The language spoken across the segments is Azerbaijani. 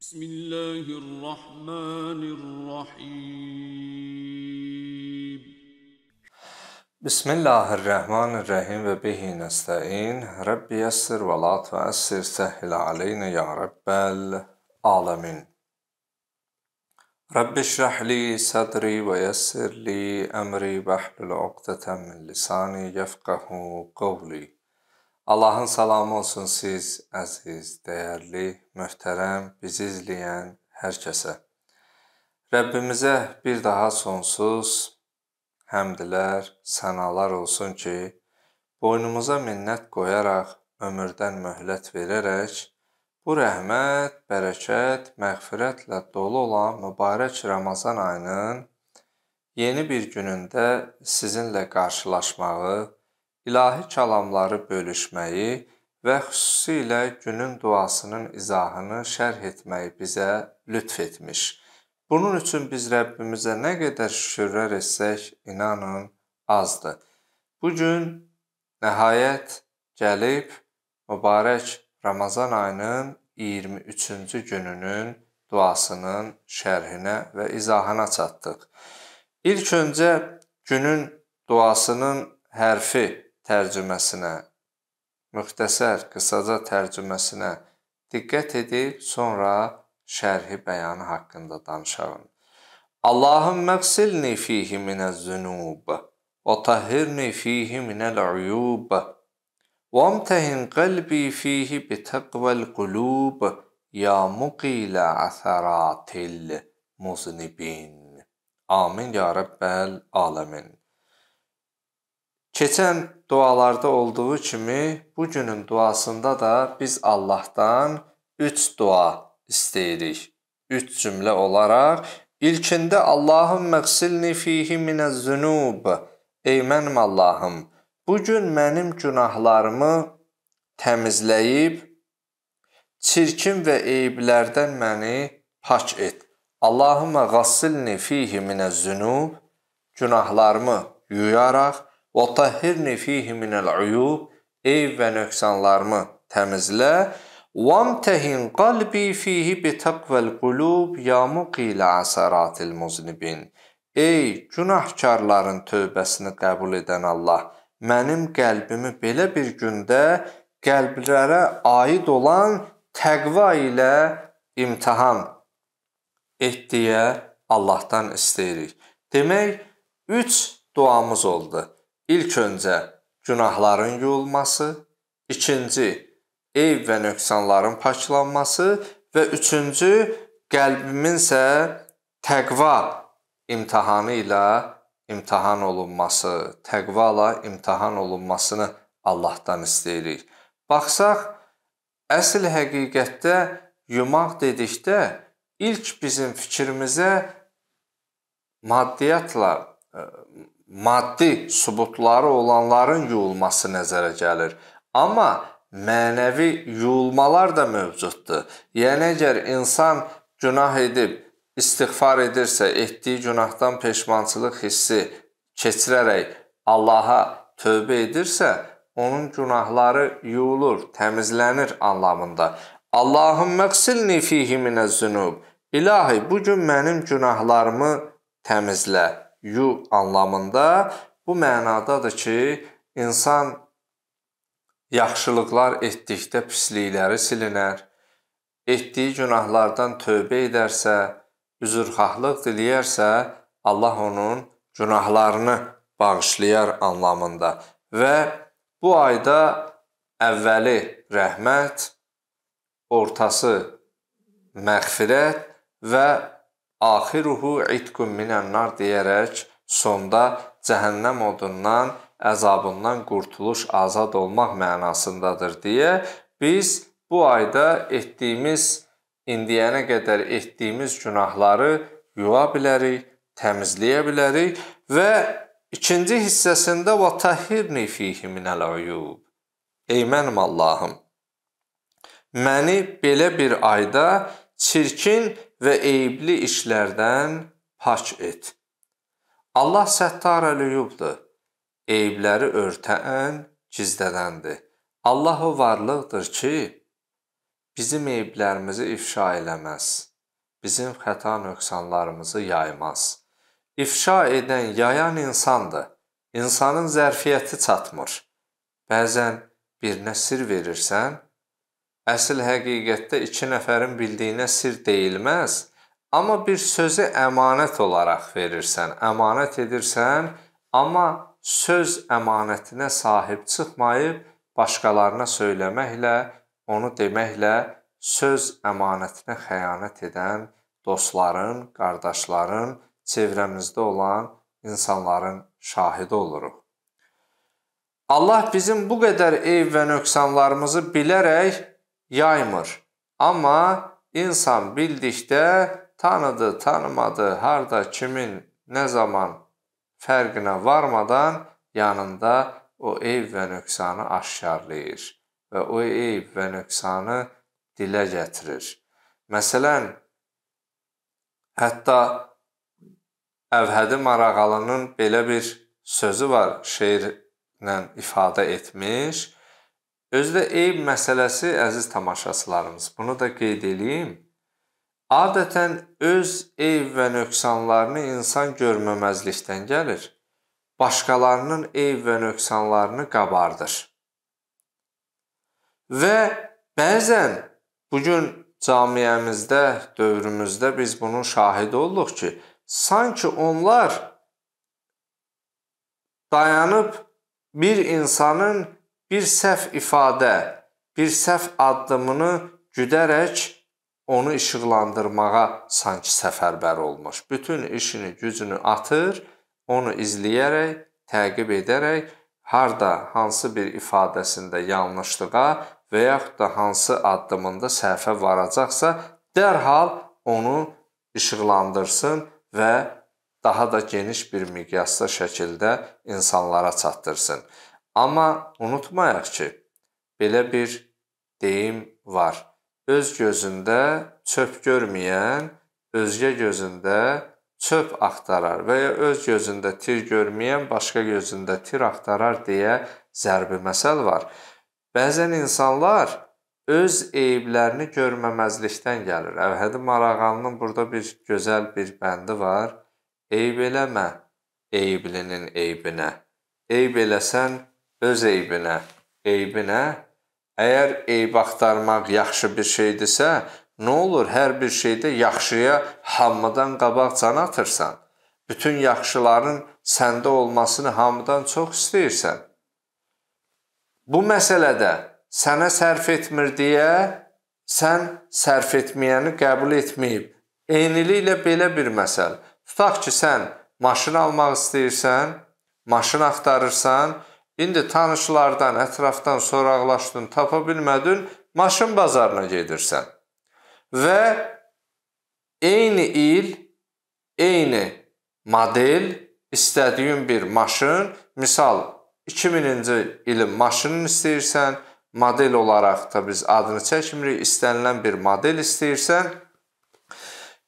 بسم الله الرحمن الرحيم بسم الله الرحمن الرحيم وبه نستعين رب يسر ولا تؤسر سهل علينا يا رب العالمين رب اشرح لي صدري ويسر لي أمري واحلل عقدة من لساني يفقه قولي Allahın salamı olsun siz əziz, dəyərli, möhtərəm, bizi izləyən hər kəsə. Rəbbimizə bir daha sonsuz həmdlər, sənalar olsun ki, boynumuza minnət qoyaraq, ömürdən möhlət verərək bu rəhmət, bərəkət, məğfirətlə dolu olan mübarək Ramazan ayının yeni bir günündə sizinlə qarşılaşmağı ilahi kəlamları bölüşməyi və xüsusilə günün duasının izahını şərh etməyi bizə lütf etmiş. Bunun üçün biz Rəbbimizə nə qədər şükürlər etsək, inanın, azdır. Bu gün nəhayət gəlib mübarək Ramazan ayının 23-cü gününün duasının şərhinə və izahına çatdıq. İlk öncə günün duasının hərfi tərcüməsinə, müxtəsər, qısaca tərcüməsinə diqqət edib sonra şərhi bəyanı haqqında danışalım. Allahümmə qsilni fihi minəz-zunub və tahhirni fihi minəl-uyub və amtahin qalbi fihi bitəqvəl-qulub ya muqilə əsəratil muznibin. Amin ya Rəbbəl aləmin. Keçən dualarda olduğu kimi bu günün duasında da biz Allahdan 3 dua istəyirik. 3 cümlə olaraq ilkində Allahım məqsilni fihi minəz-zunub. Ey mənim Allahım, bu gün mənim günahlarımı təmizləyib çirkin və eyiblərdən məni pak et. Allahımma qassilni fihi minəz-zunub. Günahlarımı yuyaraq Və tahhirni fihi minəl uyub, eyv və nöqsanlarımı təmizlə. وَمْتَهِنْ قَلْبِي ف۪يهِ بِتَقْوَ الْقُلُوبِ يَامُقِ ilə əsəratil muznibin. Ey günahkarların tövbəsini qəbul edən Allah, mənim qəlbimi belə bir gündə qəlblərə aid olan təqva ilə imtihan et deyə Allahdan istəyirik. Demək, 3 duamız oldu. İlk öncə günahların yuyulması, ikinci eyb və nöqsanların paklanması və üçüncü qəlbiminsə təqva imtahanı ilə imtahan olunması, təqva ilə imtahan olunmasını Allahdan istəyirik. Baxsaq, əsl həqiqətdə yumaq dedikdə ilk bizim fikrimizə maddiyyatla maddi sübutları olanların yuyulması nəzərə gəlir. Amma mənəvi yuyulmalar da mövcuddur. Yəni əgər insan günah edib istighfar edirsə, etdiyi günahdan peşmançılıq hissi keçirərək Allaha tövbə edirsə, onun günahları yuyulur, təmizlənir anlamında. Allahım məqsilni fihi minəz-zunub. İlahi, bu gün mənim günahlarımı təmizlə you anlamında bu mənadadır ki, insan yaxşılıqlar etdikdə pislikləri silinər, etdiyi günahlardan tövbə edərsə, üzrxahlıq diləyərsə, Allah onun günahlarını bağışlayar anlamında. Və bu ayda əvvəli rəhmət, ortası məğfirət və axiruhu itqun minənnar deyərək sonda cəhənnəm odundan, əzabından qurtuluş, azad olmaq mənasındadır deyə biz bu ayda etdiyimiz indiyənə qədər etdiyimiz günahları yuva bilərik, təmizləyə bilərik və ikinci hissəsində va tahhirni fihi minəl uyub. Ey mənim Allahım, məni belə bir ayda çirkin və eyibli işlərdən pak et. Allah səttar əlüyubdur, eyibləri örtən, gizlədəndir. Allah o varlıqdır ki, bizim eyiblərimizi ifşa eləməz, bizim xəta nöqsanlarımızı yaymaz. İfşa edən, yayan insandır. İnsanın zərfiyyəti çatmır. Bəzən birinə sir verirsən, Əsl həqiqətdə iki nəfərin bildiyinə sir deyilməz, amma bir sözü əmanət olaraq verirsən, əmanət edirsən, amma söz əmanətinə sahib çıxmayıb başqalarına söyləməklə, onu deməklə söz əmanətinə xəyanət edən dostların, qardaşların, çevrəmizdə olan insanların şahidi oluruq. Allah bizim bu qədər eyv və nöqsanlarımızı bilərək yaymır. Amma insan bildikdə tanıdı, tanımadı, harda, kimin, nə zaman fərqinə varmadan yanında o eyv və nöqsanı aşkarlayır və o eyv və nöqsanı dilə gətirir. Məsələn, hətta Əvhədi Marağalının belə bir sözü var, şeirlə ifadə etmiş. Özü də eyb məsələsi əziz tamaşaçılarımız. Bunu da qeyd eləyim. Adətən öz eyb və nöqsanlarını insan görməməzlikdən gəlir. Başqalarının eyb və nöqsanlarını qabardır. Və bəzən bu gün camiəmizdə, dövrümüzdə biz bunun şahidi olduq ki, sanki onlar dayanıb bir insanın bir səhv ifadə, bir səhv addımını güdərək onu işıqlandırmağa sanki səfərbər olmuş. Bütün işini, gücünü atır, onu izləyərək, təqib edərək harda, hansı bir ifadəsində yanlışlığa və yaxud da hansı addımında səhvə varacaqsa, dərhal onu işıqlandırsın və daha da geniş bir miqyasda şəkildə insanlara çatdırsın. Amma unutmayaq ki, belə bir deyim var. Öz gözündə çöp görməyən özgə gözündə çöp axtarar və ya öz gözündə tir görməyən başqa gözündə tir axtarar deyə zərbi məsəl var. Bəzən insanlar öz eyblərini görməməzlikdən gəlir. Əvhədi Marağanının burada bir gözəl bir bəndi var. Eyb eləmə eyblinin eybinə. Eyb eləsən öz eybinə, eybinə. Əgər eyb axtarmaq yaxşı bir şeydirsə, nə olur? Hər bir şeydə yaxşıya hamıdan qabaq can atırsan. Bütün yaxşıların səndə olmasını hamıdan çox istəyirsən. Bu məsələdə sənə sərf etmir deyə sən sərf etməyəni qəbul etməyib. Eyniliklə belə bir məsəl. Tutaq ki, sən maşın almaq istəyirsən, maşın axtarırsan, İndi tanışlardan, ətrafdan soraqlaşdın, tapa bilmədin, maşın bazarına gedirsən. Və eyni il, eyni model istədiyin bir maşın, misal 2000-ci ilin maşınını istəyirsən, model olaraq da biz adını çəkmirik, istənilən bir model istəyirsən.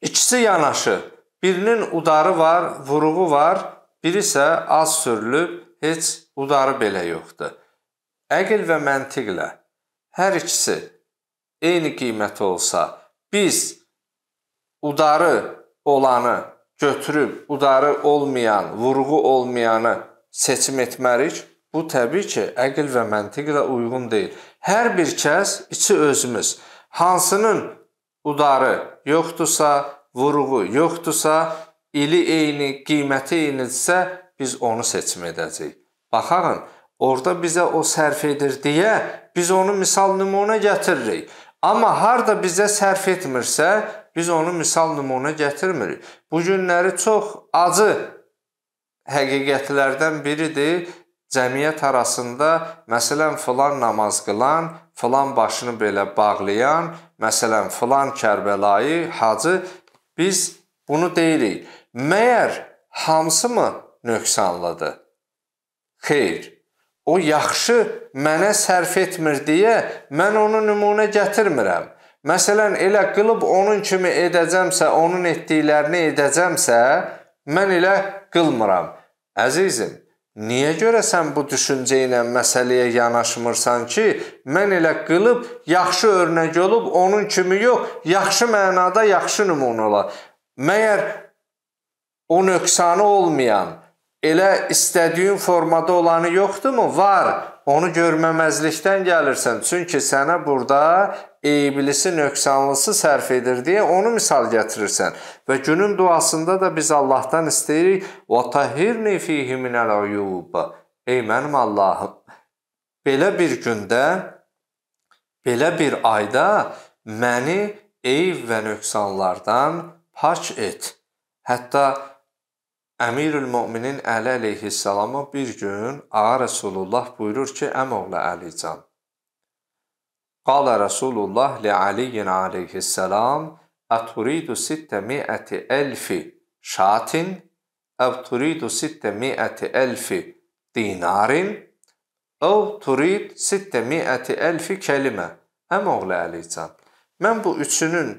İkisi yanaşı, birinin udarı var, vuruğu var, biri isə az sürülüb, heç udarı belə yoxdur. Əql və məntiqlə hər ikisi eyni qiymət olsa, biz udarı olanı götürüb udarı olmayan, vurğu olmayanı seçim etmərik. Bu təbii ki, əql və məntiqlə uyğun deyil. Hər bir kəs içi özümüz hansının udarı yoxdursa, vurğu yoxdursa, ili eyni, qiyməti eynidirsə, biz onu seçim edəcəyik. Baxarın, orada bizə o sərf edir deyə biz onu misal nümunə gətiririk. Amma harda bizə sərf etmirsə, biz onu misal nümunə gətirmirik. Bu günləri çox acı həqiqətlərdən biridir cəmiyyət arasında məsələn filan namaz qılan, filan başını belə bağlayan, məsələn filan Kərbəlayı, Hacı biz bunu deyirik. Məyər hamısı mı nöqsanlıdır. Xeyr, o yaxşı mənə sərf etmir deyə mən onu nümunə gətirmirəm. Məsələn, elə qılıb onun kimi edəcəmsə, onun etdiklərini edəcəmsə, mən elə qılmıram. Əzizim, niyə görə sən bu düşüncə ilə məsələyə yanaşmırsan ki, mən elə qılıb yaxşı örnək olub onun kimi yox, yaxşı mənada yaxşı nümunə ola. Məyər o nöqsanı olmayan elə istədiyin formada olanı yoxdurmu? Var. Onu görməməzlikdən gəlirsən. Çünki sənə burada eyblisi, nöqsanlısı sərf edir deyə onu misal gətirirsən. Və günün duasında da biz Allahdan istəyirik: "Və tahhirni fihi minəl uyub." Ey mənim Allahım, belə bir gündə, belə bir ayda məni eyv və nöqsanlardan pak et. Hətta Əmirül Möminin Əli əleyhissalama bir gün Ağa Rəsulullah buyurur ki, əmoğlu Əlican. Qala Rəsulullah li Aliyin əleyhissalam, Əturidu sittə miəti elfi şatin, Əv turidu sittə miəti elfi dinarin, Əv turid sittə miəti elfi kəlimə. Əmoğlu Əlican, mən bu üçünün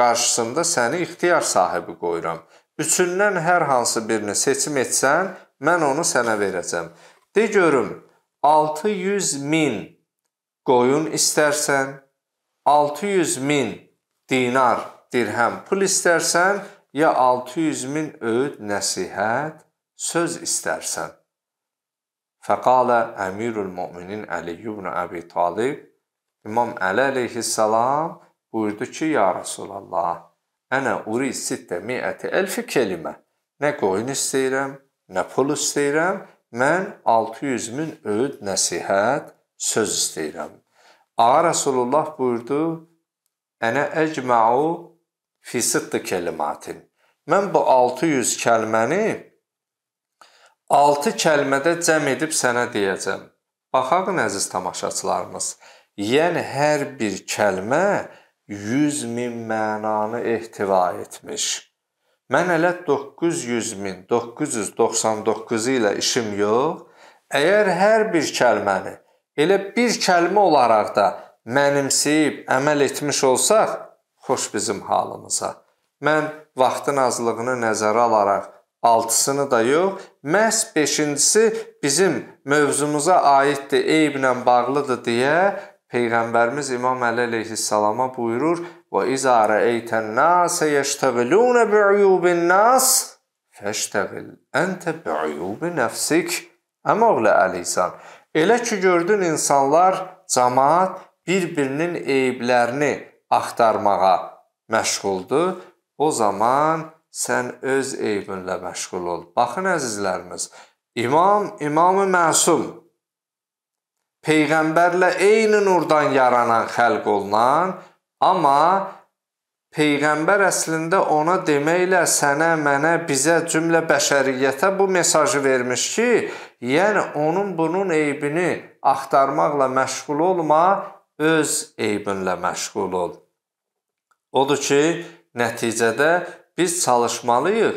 qarşısında səni ixtiyar sahibi qoyuram.'' Üçündən hər hansı birini seçim etsən, mən onu sənə verəcəm. De görüm, 600 min qoyun istərsən, 600 min dinar, dirhəm pul istərsən, ya 600 min öyüd, nəsihət, söz istərsən. Fəqalə Əmirül Möminin Əli ibn Əbi Talib İmam Əli əleyhissalam buyurdu ki, ya Rasulallah, Ənə urid sittə miəti elfi kelimə. Nə qoyun istəyirəm, nə pul istəyirəm, mən 600 min öyüd nəsihət söz istəyirəm. Ağa Rasulullah buyurdu, Ənə əcma'u fi sittə kelimatin. Mən bu 600 kəlməni 6 kəlmədə cəm edib sənə deyəcəm. Baxaq əziz tamaşaçılarımız. Yəni hər bir kəlmə 100 min mənanı ehtiva etmiş. Mən elə 900 min 999 ilə işim yox. Əgər hər bir kəlməni elə bir kəlmə olaraq da mənimsəyib əməl etmiş olsaq, xoş bizim halımıza. Mən vaxtın azlığını nəzərə alaraq 6-sını da yox, məhz 5-incisi bizim mövzumuza aiddir, eyblə bağlıdır deyə Peyğəmbərimiz İmam Əli əleyhissalama buyurur: "Və izə rəeytən nasə yeştəğilun bi'uyubin nas, fəştəğil entə bi'uyubi nəfsik." Əmoğlu əleyhissalam. Elə ki gördün insanlar, cəmaət bir-birinin eyblərini axtarmağa məşğuldur, o zaman sən öz eybinlə məşğul ol. Baxın əzizlərimiz, İmam İmam-ı Məsum Peyğəmbərlə eyni nurdan yaranan xəlq olunan, amma Peyğəmbər əslində ona deməklə sənə, mənə, bizə, cümlə bəşəriyyətə bu mesajı vermiş ki, yəni onun bunun eybini axtarmaqla məşğul olma, öz eybinlə məşğul ol. Odur ki, nəticədə biz çalışmalıyıq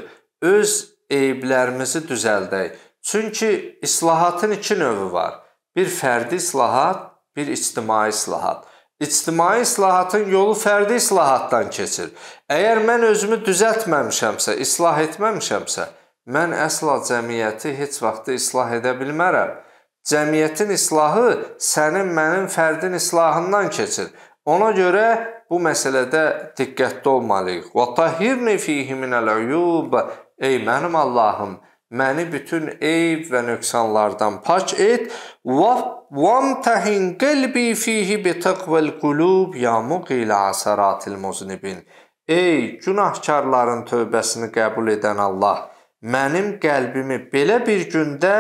öz eyblərimizi düzəldək. Çünki islahatın iki növü var. Bir fərdi islahat, bir ictimai islahat. İctimai islahatın yolu fərdi islahatdan keçir. Əgər mən özümü düzəltməmişəmsə, islah etməmişəmsə, mən əsla cəmiyyəti heç vaxt islah edə bilmərəm. Cəmiyyətin islahı sənin, mənim fərdin islahından keçir. Ona görə bu məsələdə diqqətli olmalıyıq. Və tahhirni fihi minəl uyub. Ey mənim Allahım, məni bütün eyb və nöqsanlardan pak et. Vam təhin qəlbi fihi bi təqvəl qulub ya muqil asaratil muznibin. Ey günahkarların tövbəsini qəbul edən Allah, mənim qəlbimi belə bir gündə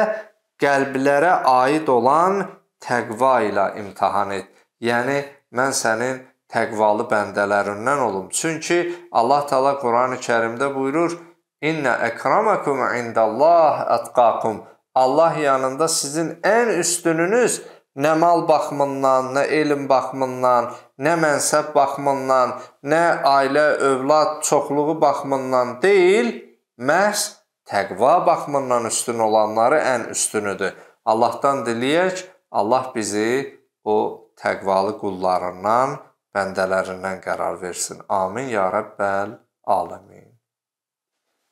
qəlblərə aid olan təqva ilə imtahan et. Yəni mən sənin təqvalı bəndələrindən olum. Çünki Allah Taala Qurani-Kərimdə buyurur: İnna əkramakum indallah ətqakum. Allah yanında sizin ən üstününüz nə mal baxımından, nə elm baxımından, nə mənsəb baxımından, nə ailə, övlad çoxluğu baxımından deyil, məhz təqva baxımından üstün olanları ən üstünüdür. Allahdan diləyək, Allah bizi o təqvalı qullarından, bəndələrindən qərar versin. Amin ya Rəbbəl aləmin.